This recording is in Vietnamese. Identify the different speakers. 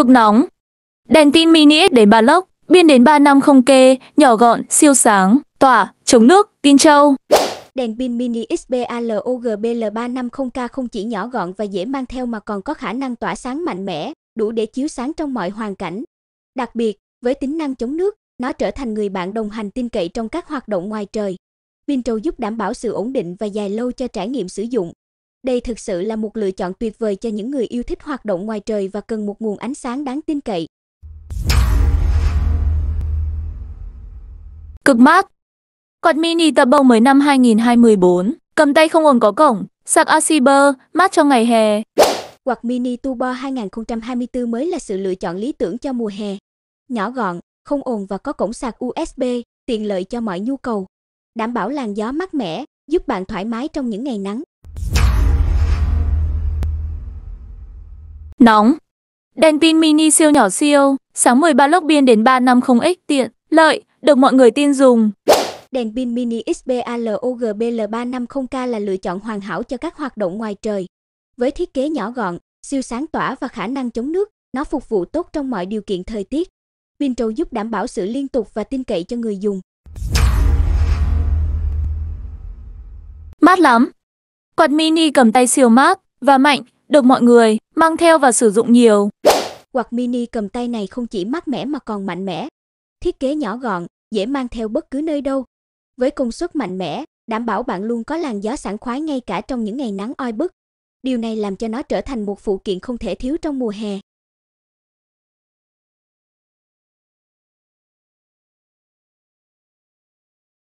Speaker 1: Cực nóng. Đèn pin mini để ba lốc, biên đến 3 năm không kê, nhỏ gọn, siêu sáng, tỏa, chống nước, pin châu
Speaker 2: Đèn pin mini XBALOGBL350K không chỉ nhỏ gọn và dễ mang theo mà còn có khả năng tỏa sáng mạnh mẽ, đủ để chiếu sáng trong mọi hoàn cảnh. Đặc biệt, với tính năng chống nước, nó trở thành người bạn đồng hành tin cậy trong các hoạt động ngoài trời. Pin trâu giúp đảm bảo sự ổn định và dài lâu cho trải nghiệm sử dụng. Đây thực sự là một lựa chọn tuyệt vời cho những người yêu thích hoạt động ngoài trời và cần một nguồn ánh sáng đáng tin cậy. Cực mát Quạt
Speaker 1: mini tập bông mới năm 2024, cầm tay không ổn có cổng, sạc Asiber, mát cho
Speaker 2: ngày hè. Quạt mini Tubo 2024 mới là sự lựa chọn lý tưởng cho mùa hè. Nhỏ gọn, không ồn và có cổng sạc USB, tiện lợi cho mọi nhu cầu. Đảm bảo làn gió mát mẻ, giúp bạn thoải mái trong những ngày nắng. Nóng Đèn pin mini siêu nhỏ siêu,
Speaker 1: sáng 13 lốc biên đến 3 năm không ích tiện, lợi, được mọi người tin dùng.
Speaker 2: Đèn pin mini XBALOGBL350K là lựa chọn hoàn hảo cho các hoạt động ngoài trời. Với thiết kế nhỏ gọn, siêu sáng tỏa và khả năng chống nước, nó phục vụ tốt trong mọi điều kiện thời tiết. Pin trâu giúp đảm bảo sự liên tục và tin cậy cho người dùng.
Speaker 1: Mát lắm! Quạt mini cầm tay siêu
Speaker 2: mát và mạnh,
Speaker 1: được mọi người mang theo và sử dụng nhiều.
Speaker 2: Quạt mini cầm tay này không chỉ mát mẻ mà còn mạnh mẽ. Thiết kế nhỏ gọn, dễ mang theo bất cứ nơi đâu. Với công suất mạnh mẽ, đảm bảo bạn luôn có làn gió sảng khoái ngay cả trong những ngày nắng oi bức. Điều này làm cho nó trở thành một phụ kiện không thể thiếu trong mùa hè.